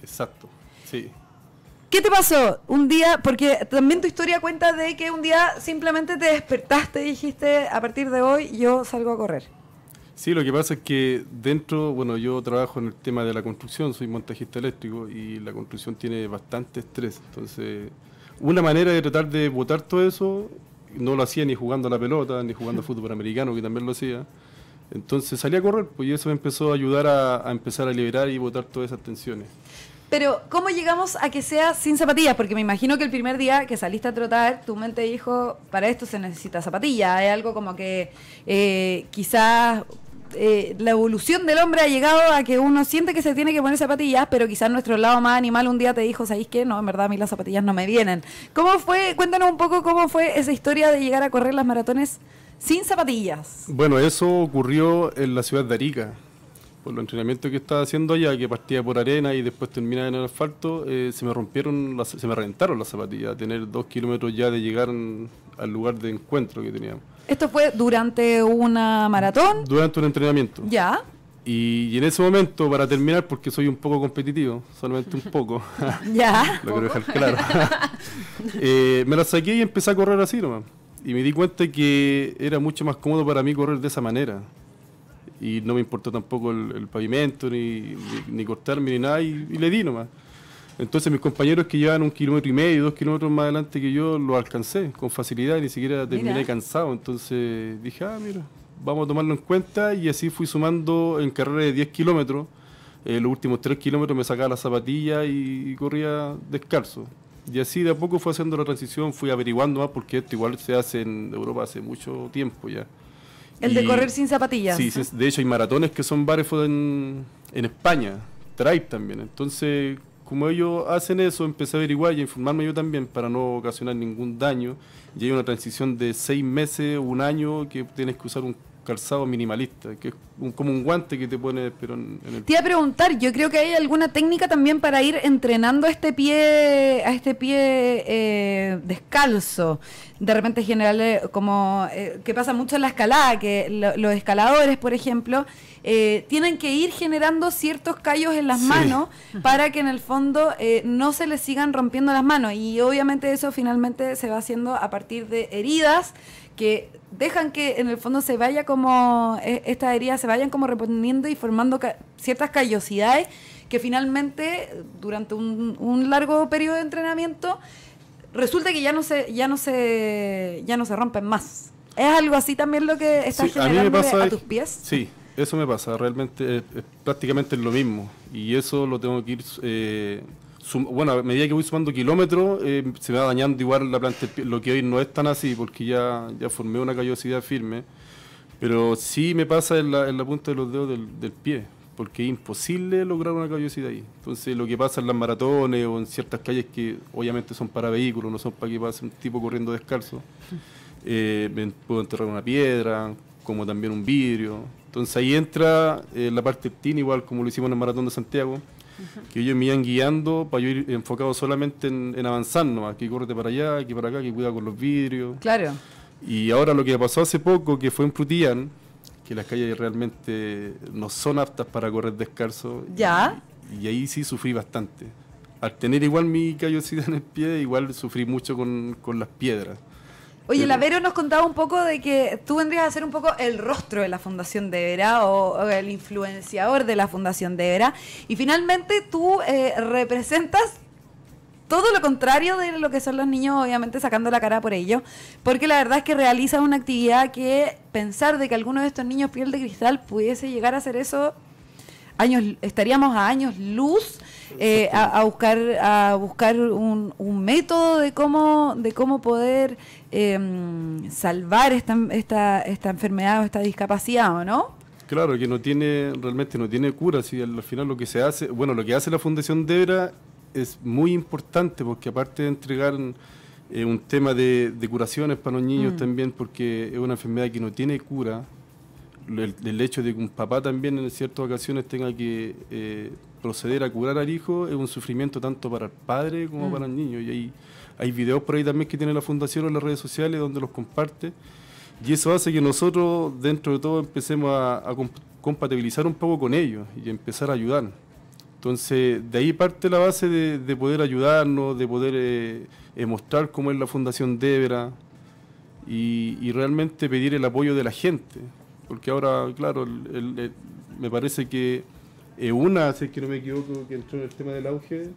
Exacto, sí. ¿Qué te pasó un día? Porque también tu historia cuenta de que un día simplemente te despertaste y dijiste, a partir de hoy yo salgo a correr. Sí, lo que pasa es que dentro, bueno, yo trabajo en el tema de la construcción, soy montajista eléctrico y la construcción tiene bastante estrés. Entonces, una manera de tratar de botar todo eso, no lo hacía ni jugando a la pelota, ni jugando a fútbol americano, que también lo hacía. Entonces salí a correr, pues y eso me empezó a ayudar a, empezar a liberar y botar todas esas tensiones. Pero, ¿cómo llegamos a que sea sin zapatillas? Porque me imagino que el primer día que saliste a trotar, tu mente dijo, para esto se necesita zapatilla. Es algo como que eh, quizás eh, la evolución del hombre ha llegado a que uno siente que se tiene que poner zapatillas, pero quizás nuestro lado más animal un día te dijo, ¿sabéis qué? No, en verdad a mí las zapatillas no me vienen. ¿Cómo fue? Cuéntanos un poco cómo fue esa historia de llegar a correr las maratones sin zapatillas. Bueno, eso ocurrió en la ciudad de Arica. Por los entrenamientos que estaba haciendo allá, que partía por arena y después terminaba en el asfalto, eh, se me rompieron, se me reventaron las zapatillas. Tener dos kilómetros ya de llegar al lugar de encuentro que teníamos esto fue durante una maratón. Durante un entrenamiento. Ya. Y, en ese momento, para terminar, porque soy un poco competitivo, solamente un poco. ya. Lo quiero dejar claro. Eh, me la saqué y empecé a correr así nomás. Y me di cuenta que era mucho más cómodo para mí correr de esa manera. Y no me importó tampoco el, pavimento, ni, ni, cortarme, ni nada, y le di nomás. Entonces mis compañeros que llevan un kilómetro y medio, dos kilómetros más adelante que yo, lo alcancé con facilidad, ni siquiera terminé cansado. Entonces dije, ah, mira, vamos a tomarlo en cuenta y así fui sumando en carreras de 10 kilómetros. Eh, los últimos 3 kilómetros me sacaba la zapatilla y, corría descalzo. Y así de a poco fue haciendo la transición, fui averiguando más porque esto igual se hace en Europa hace mucho tiempo ya. El de correr sin zapatillas. Sí, de hecho hay maratones que son barefoot en, en España, trail también. Entonces como ellos hacen eso, empecé a averiguar y a informarme yo también para no ocasionar ningún daño. Y hay una transición de seis meses, un año, que tienes que usar un calzado minimalista, que es como un guante que te pone pero en, Te iba a preguntar, yo creo que hay alguna técnica también para ir entrenando a este pie, a este pie eh, descalzo. De repente general, eh, como eh, que pasa mucho en la escalada, que los escaladores, por ejemplo, tienen que ir generando ciertos callos en las manos para que en el fondo no se les sigan rompiendo las manos. Y obviamente eso finalmente se va haciendo a partir de heridas que dejan que en el fondo se vaya como eh, estas heridas se vayan como reponiendo y formando ciertas callosidades que finalmente durante un, largo periodo de entrenamiento resulta que ya no se ya no se ya no se rompen más es algo así también lo que estás generando a, tus pies sí eso me pasa realmente eh, eh, prácticamente es lo mismo y eso lo tengo que ir bueno, a medida que voy sumando kilómetros, eh, se me va dañando igual la planta, lo que hoy no es tan así, porque ya, ya formé una callosidad firme, pero sí me pasa en la, punta de los dedos del, pie, porque es imposible lograr una callosidad ahí. Entonces, lo que pasa en las maratones o en ciertas calles que obviamente son para vehículos, no son para que pase un tipo corriendo descalzo, eh, me puedo enterrar una piedra, como también un vidrio. Entonces ahí entra eh, la parte del igual como lo hicimos en el Maratón de Santiago, que ellos me iban guiando para yo ir enfocado solamente en, en avanzar nomás, que correte para allá, que para acá, que cuida con los vidrios. Claro. Y ahora lo que pasó hace poco, que fue en Frutillán que las calles realmente no son aptas para correr descalzo. Ya. Y, ahí sí sufrí bastante. Al tener igual mi callosidad en el pie, igual sufrí mucho con las piedras. Oye, la Vero nos contaba un poco de que tú vendrías a ser un poco el rostro de la Fundación de Vera o, el influenciador de la Fundación de Vera. Y finalmente tú eh, representas todo lo contrario de lo que son los niños, obviamente sacando la cara por ello, porque la verdad es que realizas una actividad que pensar de que alguno de estos niños piel de cristal pudiese llegar a hacer eso, años estaríamos a años luz eh, a, buscar a buscar un, un método de cómo de cómo poder Em, salvar esta, esta, esta enfermedad o esta discapacidad, ¿o no? Claro, que no tiene, realmente no tiene cura, si al final lo que se hace, bueno, lo que hace la Fundación Debra es muy importante, porque aparte de entregar eh, un tema de, curaciones para los niños mm. también, porque es una enfermedad que no tiene cura, el, hecho de que un papá también en ciertas ocasiones tenga que eh, proceder a curar al hijo es un sufrimiento tanto para el padre como mm. para el niño, y ahí hay videos por ahí también que tiene la fundación en las redes sociales donde los comparte. Y eso hace que nosotros, dentro de todo, empecemos a, compatibilizar un poco con ellos y empezar a ayudar. Entonces, de ahí parte la base de, poder ayudarnos, de poder eh, eh, mostrar cómo es la Fundación Débora y, realmente pedir el apoyo de la gente. Porque ahora, claro, me parece que eh, una, si es que no me equivoco, que entró en el tema del auge,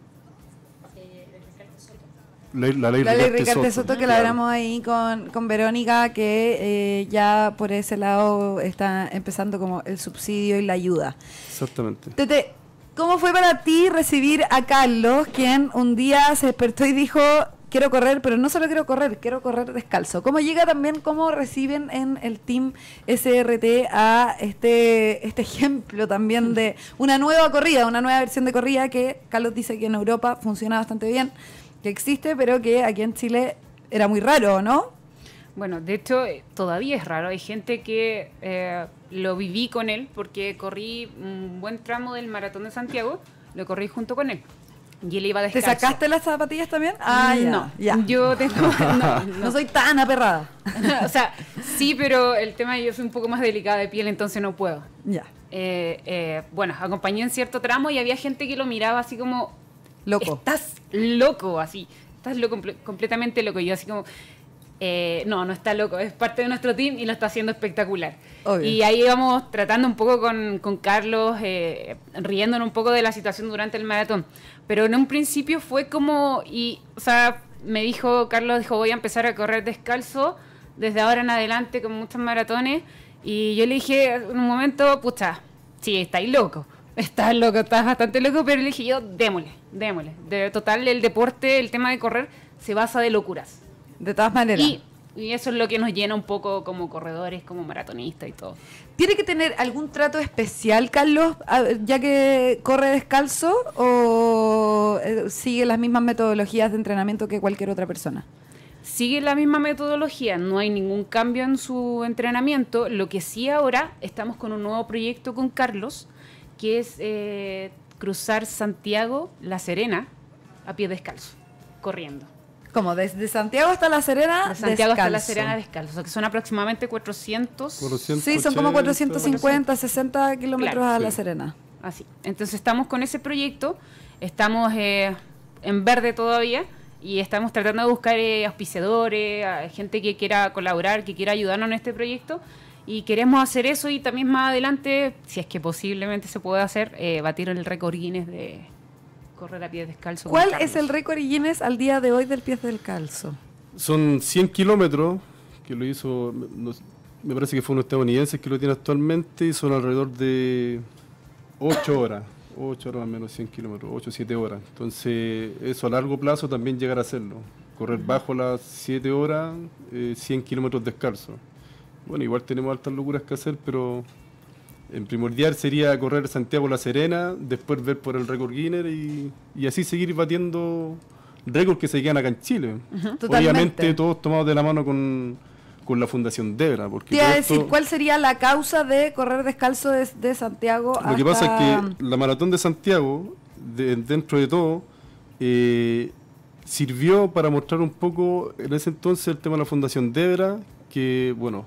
la ley, la Ricardo Soto, que la ahí con, Verónica, que eh, ya por ese lado está empezando como el subsidio y la ayuda. Exactamente. Tete, ¿cómo fue para ti recibir a Carlos, quien un día se despertó y dijo, quiero correr, pero no solo quiero correr, quiero correr descalzo. ¿Cómo llega también, cómo reciben en el team SRT a este, este ejemplo también de una nueva corrida, una nueva versión de corrida que Carlos dice que en Europa funciona bastante bien, que existe, pero que aquí en Chile era muy raro, ¿no? Bueno, de hecho, eh, todavía es raro. Hay gente que eh, lo viví con él porque corrí un buen tramo del Maratón de Santiago, lo corrí junto con él. Y él iba descalzo. ¿Te sacaste las zapatillas también? Ay, ah, no. Ya. Yo tengo, no, soy tan aperrada. o sea, sí, pero el tema es yo soy un poco más delicada de piel, entonces no puedo. Ya. Eh, bueno, acompañé en cierto tramo y había gente que lo miraba así como, Loco. Estás loco, así. Estás loco, completamente loco. Y yo así como, eh, no, no está loco, es parte de nuestro team y lo está haciendo espectacular. Y ahí íbamos tratando un poco con, Carlos, eh, riéndonos un poco de la situación durante el maratón. Pero en un principio fue como, y, o sea, me dijo, Carlos dijo, voy a empezar a correr descalzo desde ahora en adelante con muchos maratones. Y yo le dije en un momento, pucha, sí, estáis loco, estás loco, estás bastante loco, pero le dije yo, démosle démosle. De, total, el deporte, el tema de correr, se basa de locuras. De todas maneras. Y, y eso es lo que nos llena un poco como corredores, como maratonistas y todo. ¿Tiene que tener algún trato especial, Carlos, ya que corre descalzo o eh, sigue las mismas metodologías de entrenamiento que cualquier otra persona? Sigue la misma metodología, no hay ningún cambio en su entrenamiento. Lo que sí ahora estamos con un nuevo proyecto con Carlos, que es eh, cruzar Santiago, La Serena, a pie descalzo, corriendo. Como desde Santiago hasta La Serena, Santiago hasta La Serena descalzo, que son aproximadamente 400. sí, son como 450, 60 kilómetros a La Serena. Así. Entonces estamos con ese proyecto, estamos eh, en verde todavía y estamos tratando de buscar eh, auspiciadores, gente que quiera colaborar, que quiera ayudarnos en este proyecto y queremos hacer eso y también más adelante, si es que posiblemente se puede hacer, batir eh, batir el récord Guinness de correr a pie descalzo. ¿Cuál es el récord Guinness al día de hoy del pie descalzo? Son 100 kilómetros que lo hizo, me parece que fue un estadounidense que lo tiene actualmente y son alrededor de 8 horas. 8 horas al menos 100 kilómetros, 8 7 horas. Entonces, eso a largo plazo también llegar a hacerlo. Correr bajo las 7 horas, 100 eh, kilómetros descalzo. Bueno, igual tenemos altas locuras que hacer, pero en primordial sería correr Santiago-La Serena, después ver por el récord Guinness y, así seguir batiendo récords que se quedan acá en Chile. Obviamente todos tomados de la mano con, la Fundación Debra. Porque Te decir, ¿cuál sería la causa de correr descalzo desde de Santiago? Lo que pasa es que la maratón de Santiago, dentro de todo, eh, sirvió para mostrar un poco en ese entonces el tema de la Fundación Debra, que bueno,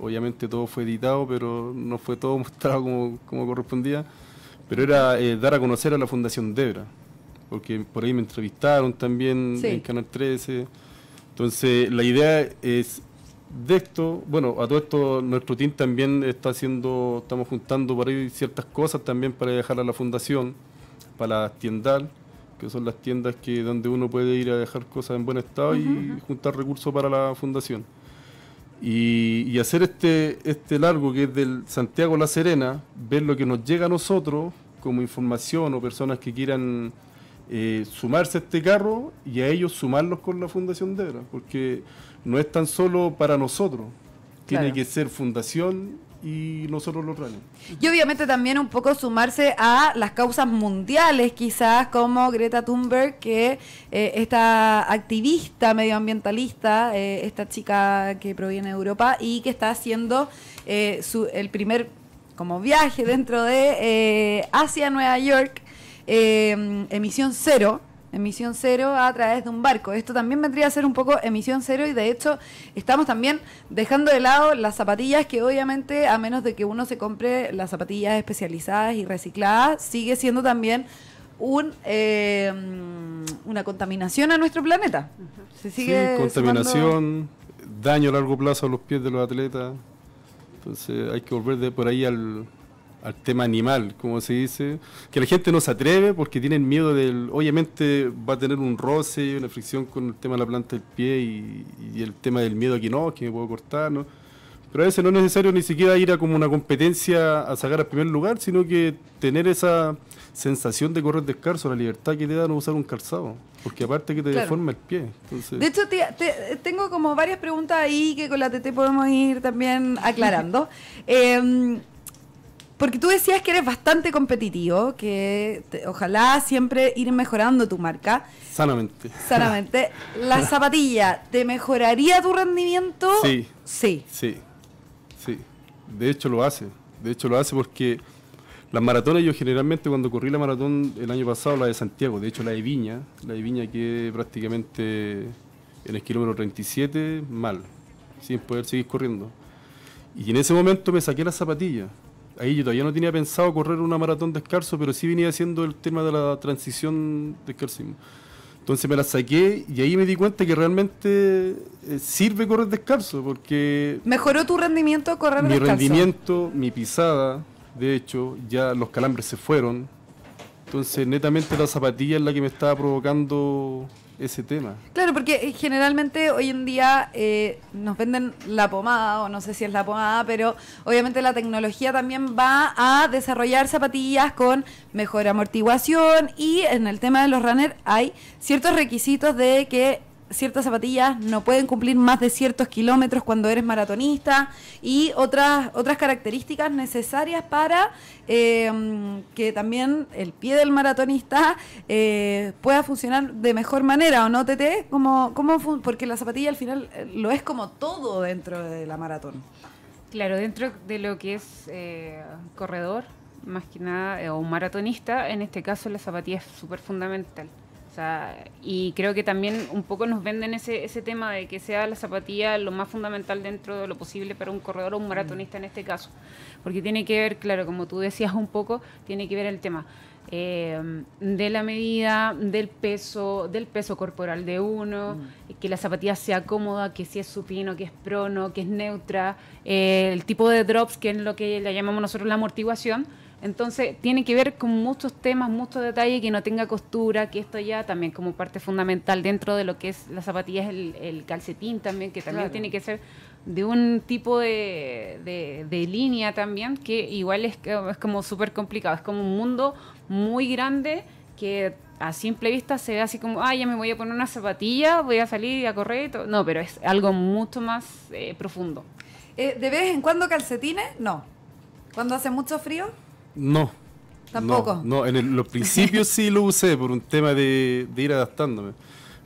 obviamente todo fue editado, pero no fue todo mostrado como, como correspondía, pero era eh, dar a conocer a la Fundación Debra, porque por ahí me entrevistaron también en Canal 13. Entonces, la idea es de esto, bueno, a todo esto nuestro team también está haciendo, estamos juntando por ahí ciertas cosas también para dejar a la fundación, para la tiendal, que son las tiendas que donde uno puede ir a dejar cosas en buen estado y juntar recursos para la fundación. Y, hacer este, este largo que es del Santiago La Serena, ver lo que nos llega a nosotros como información o personas que quieran eh, sumarse a este carro y a ellos sumarlos con la Fundación Debra, porque no es tan solo para nosotros, tiene que ser fundación y nosotros lo traemos. Y obviamente también un poco sumarse a las causas mundiales, quizás como Greta Thunberg, que eh, esta activista medioambientalista, eh, esta chica que proviene de Europa y que está haciendo eh, su, el primer como viaje dentro de Asia, Nueva York, emisión cero. Emisión cero a través de un barco. Esto también vendría a ser un poco emisión cero y de hecho estamos también dejando de lado las zapatillas que obviamente a menos de que uno se compre las zapatillas especializadas y recicladas, sigue siendo también un, eh, una contaminación a nuestro planeta. sí, contaminación, daño a largo plazo a los pies de los atletas. Entonces hay que volver de por ahí al, al tema animal, como se dice, que la gente no se atreve porque tienen miedo del, obviamente va a tener un roce y una fricción con el tema de la planta del pie y, el tema del miedo que no, que me puedo cortar, ¿no? Pero a veces no es necesario ni siquiera ir a como una competencia a sacar al primer lugar, sino que tener esa sensación de correr descalzo, la libertad que te da no usar un calzado, porque aparte que te deforma el pie. De hecho, tengo como varias preguntas ahí que con la TT podemos ir también aclarando. Em, porque tú decías que eres bastante competitivo, que ojalá siempre ir mejorando tu marca. Sanamente. Sanamente. ¿La zapatilla te mejoraría tu rendimiento? Sí. Sí. Sí. Sí. De hecho lo hace. De hecho lo hace porque las maratones yo generalmente cuando corrí la maratón el año pasado, la de Santiago, de hecho la de Viña, la de Viña que prácticamente en el kilómetro 37 mal, sin poder seguir corriendo. Y en ese momento me saqué la zapatilla ahí yo todavía no tenía pensado correr una maratón descalzo, pero sí venía siendo el tema de la transición descalcismo. Entonces me la saqué y ahí me di cuenta que realmente eh, sirve correr descalzo porque... ¿Mejoró tu rendimiento correr descalzo? Mi rendimiento, mi pisada, de hecho, ya los calambres se fueron. Entonces netamente la zapatilla es la que me estaba provocando ese tema. Claro, porque eh, generalmente hoy en día eh, nos venden la pomada, o no sé si es la pomada, pero obviamente la tecnología también va a desarrollar zapatillas con mejor amortiguación y en el tema de los runners hay ciertos requisitos de que ciertas zapatillas no pueden cumplir más de ciertos kilómetros cuando eres maratonista y otras, otras características necesarias para eh, que también el pie del maratonista eh, pueda funcionar de mejor manera, ¿o no, Tete? Como, como porque la zapatilla al final eh, lo es como todo dentro de la maratón. Claro, dentro de lo que es corredor, más que nada, o maratonista, en este caso la zapatilla es súper fundamental y creo que también un poco nos venden ese, tema de que sea la zapatilla lo más fundamental dentro de lo posible para un corredor o un maratonista mm. en este caso. Porque tiene que ver, claro, como tú decías un poco, tiene que ver el tema. Eh, de la medida, del peso, del peso corporal de uno, mm. que la zapatilla sea cómoda, que si es supino, que es prono, que es neutra, eh, el tipo de drops, que es lo que le llamamos nosotros la amortiguación, entonces, tiene que ver con muchos temas, muchos detalles, que no tenga costura, que esto ya también como parte fundamental dentro de lo que es la zapatillas, el, el calcetín también, que también tiene que ser de un tipo de, línea también, que igual es, es como súper complicado, es como un mundo muy grande que a simple vista se ve así como, ah, ya me voy a poner una zapatilla, voy a salir a correr. Y no, pero es algo mucho más eh, profundo. Eh, ¿De vez en cuando calcetines? No. ¿Cuando hace mucho frío? No. Tampoco. No, en los principios sí lo usé por un tema de, ir adaptándome.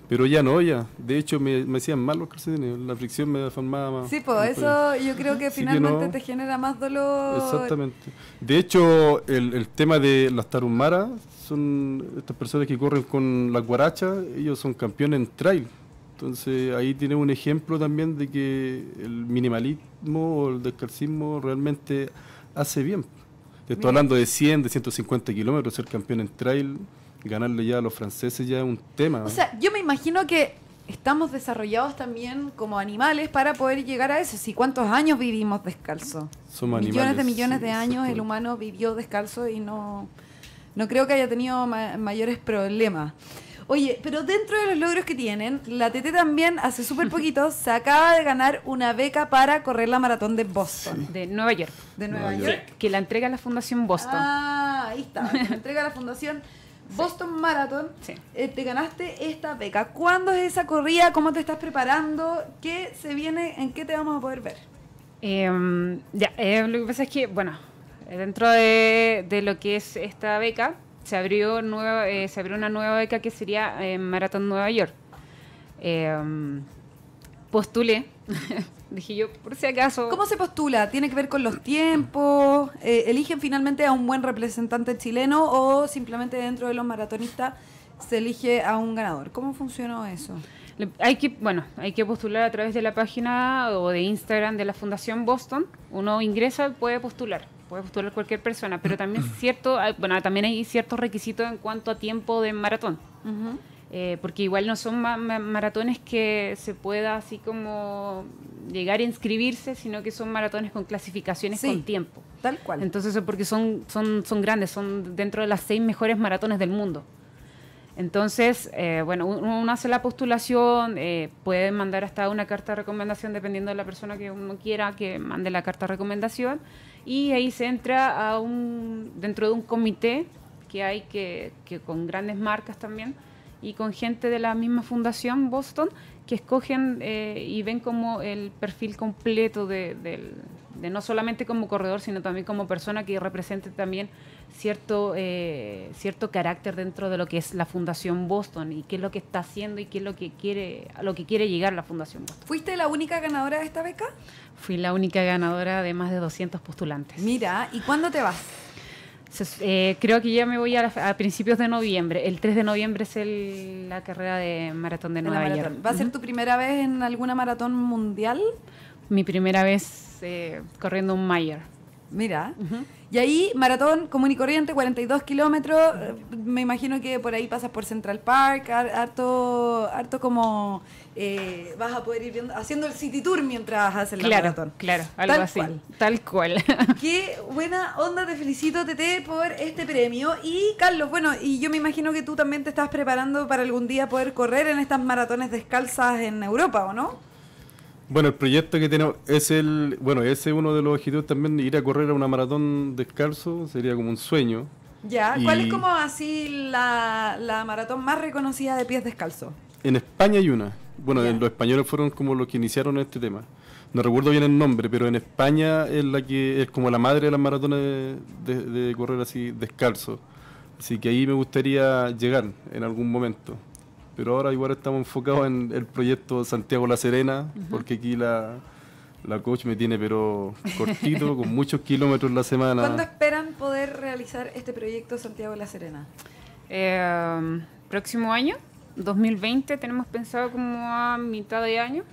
Pero ya no, ya. De hecho, me, hacían mal los La fricción me formaba más. Sí, pues eso yo creo que finalmente te genera más dolor. Exactamente. De hecho, el, tema de las tarumaras son estas personas que corren con la guaracha. Ellos son campeones en trail. Entonces ahí tiene un ejemplo también de que el minimalismo o el descalcismo realmente hace bien. Te estoy hablando de 100, de 150 kilómetros, ser campeón en trail, ganarle ya a los franceses ya es un tema. ¿eh? O sea, yo me imagino que estamos desarrollados también como animales para poder llegar a eso. Si cuántos años vivimos descalzo. Somos millones de millones de años el humano vivió descalzo y no, no creo que haya tenido mayores problemas. Oye, pero dentro de los logros que tienen, la TT también hace súper poquito se acaba de ganar una beca para correr la maratón de Boston. De Nueva York. De Nueva, York. Que la entrega la Fundación Boston. Ah, ahí está. La entrega la Fundación. Boston Marathon, sí. Eh, te ganaste esta beca. ¿Cuándo es esa corrida? ¿Cómo te estás preparando? ¿Qué se viene? ¿En qué te vamos a poder ver? Em, ya, eh, lo que pasa es que, bueno, dentro de, lo que es esta beca, se abrió, nueva, eh, se abrió una nueva beca que sería eh, Maratón Nueva York. Em, postulé, dije yo, por si acaso. ¿Cómo se postula? ¿Tiene que ver con los tiempos? Eh, ¿Eligen finalmente a un buen representante chileno o simplemente dentro de los maratonistas se elige a un ganador? ¿Cómo funcionó eso? Hay que, bueno, hay que postular a través de la página o de Instagram de la Fundación Boston. Uno ingresa y puede postular puede postular cualquier persona, pero también cierto, ah, bueno, también hay ciertos requisitos en cuanto a tiempo de maratón. Eh, porque igual no son maratones que se pueda así como llegar a inscribirse, sino que son maratones con clasificaciones con tiempo. Tal cual. Entonces, porque son, son, son grandes, son dentro de las seis mejores maratones del mundo. Entonces, eh, bueno, uno hace la postulación, eh, puede mandar hasta una carta de recomendación, dependiendo de la persona que uno quiera que mande la carta de recomendación y ahí se entra a un, dentro de un comité que hay que, con grandes marcas también y con gente de la misma fundación Boston que escogen eh, y ven como el perfil completo de, de, no solamente como corredor sino también como persona que represente también cierto, eh, cierto carácter dentro de lo que es la Fundación Boston y qué es lo que está haciendo y qué es lo que quiere, a lo que quiere llegar la Fundación Boston. ¿Fuiste la única ganadora de esta beca? Fui la única ganadora de más de 200 postulantes. Mira, ¿y cuándo te vas? Eh, creo que ya me voy a, principios de noviembre. El 3 de noviembre es el, la carrera de maratón de Nueva York. ¿Va a ser tu primera vez en alguna maratón mundial? Mi primera vez eh, corriendo un Mayer. Mira. Y ahí, maratón común y corriente, 42 kilómetros. Me imagino que por ahí pasas por Central Park, harto, harto como eh, vas a poder ir haciendo el city tour mientras haces el maratón. Claro, algo así. Tal cual. Qué buena onda, te felicito, Tete, por este premio. Y Carlos, bueno, y yo me imagino que tú también te estás preparando para algún día poder correr en estas maratones descalzas en Europa, ¿o no? Bueno, el proyecto que tenemos es el, bueno, ese uno de los objetivos también, ir a correr a una maratón descalzo, sería como un sueño. Ya, ¿cuál es como así la, la, maratón más reconocida de pies descalzos? En España hay una. Bueno, los españoles fueron como los que iniciaron este tema. No recuerdo bien el nombre, pero en España es la que es como la madre de las maratones de, de correr así descalzo. Así que ahí me gustaría llegar en algún momento pero ahora igual estamos enfocados en el proyecto Santiago La Serena, porque aquí la, coach me tiene pero cortito, con muchos kilómetros la semana. ¿Cuándo esperan poder realizar este proyecto Santiago La Serena? Em, próximo año, 2020, tenemos pensado como a mitad de año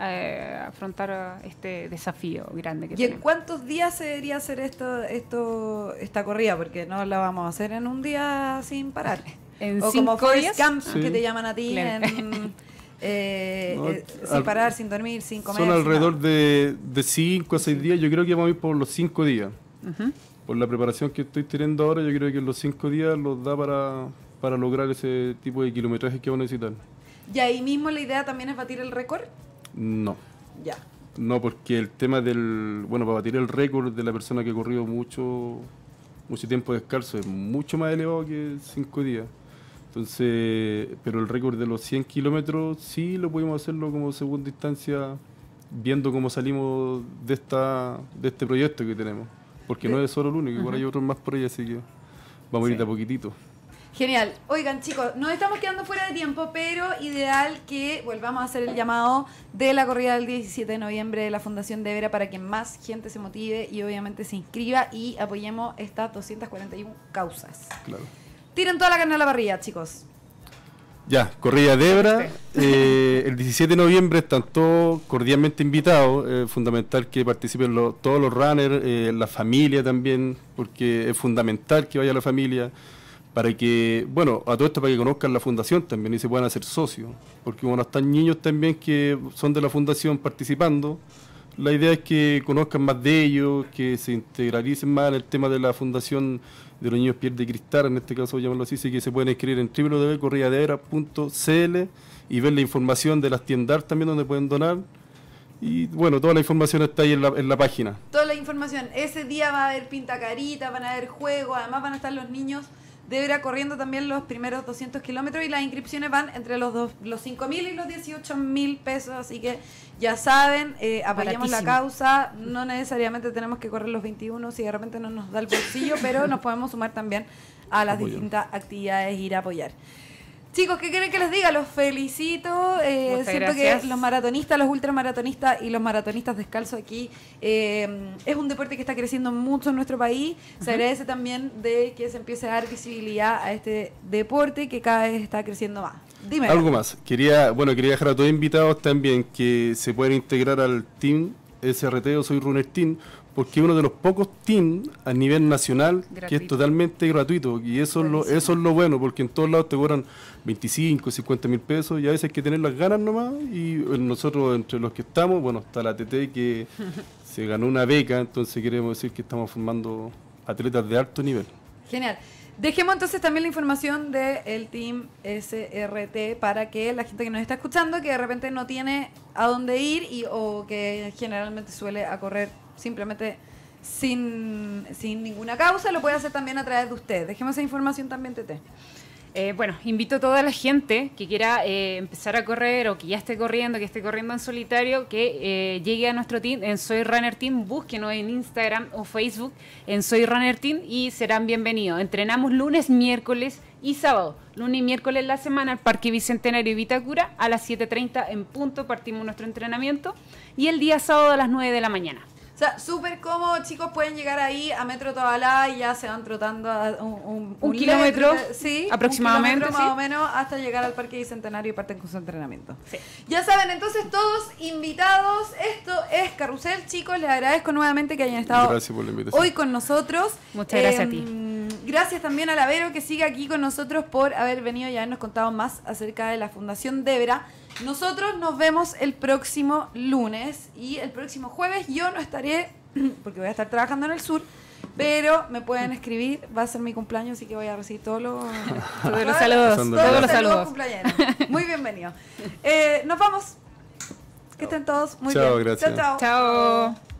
eh, afrontar ah, este desafío grande que ¿Y en cuántos días se debería hacer esto, esto, esta corrida? Porque no la vamos a hacer en un día sin parar. En o como que te llaman a ti en, eh, eh, sin parar, sin dormir, sin comer. Son alrededor de, de cinco a seis días. Yo creo que vamos a ir por los cinco días. Por la preparación que estoy teniendo ahora, yo creo que los cinco días los da para, para lograr ese tipo de kilometrajes que vamos a necesitar. ¿Y ahí mismo la idea también es batir el récord? No. Ya. No, porque el tema del. Bueno, para batir el récord de la persona que ha corrido mucho, mucho tiempo descalzo es mucho más elevado que cinco días. Entonces, pero el récord de los 100 kilómetros sí lo pudimos hacerlo como segunda distancia, viendo cómo salimos de, esta, de este proyecto que tenemos. Porque no eh, es solo el único, igual hay otros más por ahí, así que vamos a ir de a poquitito. Genial. Oigan, chicos, nos estamos quedando fuera de tiempo, pero ideal que volvamos a hacer el llamado de la corrida del 17 de noviembre de la Fundación de Vera para que más gente se motive y obviamente se inscriba y apoyemos estas 241 causas. Claro. Tiren toda la carne a la parrilla, chicos. Ya, Corrida Debra, eh, el 17 de noviembre están todos cordialmente invitados, Es fundamental que participen todos los runners, eh, la familia también, porque es fundamental que vaya la familia, para que, bueno, a todo esto para que conozcan la fundación también y se puedan hacer socios, porque bueno, están niños también que son de la fundación participando, la idea es que conozcan más de ellos, que se integralicen más en el tema de la fundación de los niños pierde cristal, en este caso llamarlo así, sí que se pueden escribir en www.corriadera.cl y ver la información de las tiendas también donde pueden donar. Y bueno, toda la información está ahí en la, en la página. Toda la información. Ese día va a haber carita, van a haber juegos, además van a estar los niños Deberá corriendo también los primeros 200 kilómetros y las inscripciones van entre los, dos, los 5 y los 18 mil pesos, así que ya saben, eh, la causa, no necesariamente tenemos que correr los 21 si de repente no nos da el bolsillo, pero nos podemos sumar también a las distintas actividades e ir a apoyar. Chicos, ¿qué quieren que les diga? Los felicito. Eh, siento que los maratonistas, los ultramaratonistas y los maratonistas descalzos aquí eh, es un deporte que está creciendo mucho en nuestro país. Se agradece también de que se empiece a dar visibilidad a este deporte que cada vez está creciendo más. Dime. Algo más. Quería, bueno, quería dejar a todos invitados también que se pueden integrar al team SRT o Soy Runner Team porque uno de los pocos teams a nivel nacional que es totalmente gratuito. Y eso es, lo, eso es lo bueno, porque en todos lados te cobran 25, 50 mil pesos y a veces hay que tener las ganas nomás. Y eh, nosotros, entre los que estamos, bueno, está la TT que se ganó una beca, entonces queremos decir que estamos formando atletas de alto nivel. Genial. Dejemos entonces también la información del Team SRT para que la gente que nos está escuchando, que de repente no tiene a dónde ir y, o que generalmente suele a correr simplemente sin, ninguna causa, lo puede hacer también a través de usted. Dejemos esa información también, Tete. Eh, bueno, invito a toda la gente que quiera eh, empezar a correr o que ya esté corriendo, que esté corriendo en solitario, que eh, llegue a nuestro team en Soy Runner Team, búsquenos en Instagram o Facebook en Soy Runner Team y serán bienvenidos. Entrenamos lunes, miércoles y sábado. Lunes y miércoles la semana el Parque Bicentenario Vitacura a las 7.30 en punto partimos nuestro entrenamiento y el día sábado a las 9 de la mañana. O sea, súper cómodo, chicos, pueden llegar ahí a Metro Tobalá y ya se van trotando un, kilómetro, sí, aproximadamente, más o menos, hasta llegar al Parque Bicentenario y parten con su entrenamiento. Ya saben, entonces todos invitados, esto es Carrusel, chicos, les agradezco nuevamente que hayan estado hoy con nosotros. Muchas gracias a em, ti. Gracias también a la Lavero que sigue aquí con nosotros por haber venido y habernos contado más acerca de la Fundación Debra. Nosotros nos vemos el próximo lunes y el próximo jueves yo no estaré, porque voy a estar trabajando en el sur, pero me pueden escribir, va a ser mi cumpleaños, así que voy a recibir todos los, saludos. Todos los saludos, cumpleaños. Muy bienvenido. Eh, nos vamos. Que estén todos muy bien. Gracias. Chao, chao. Chao.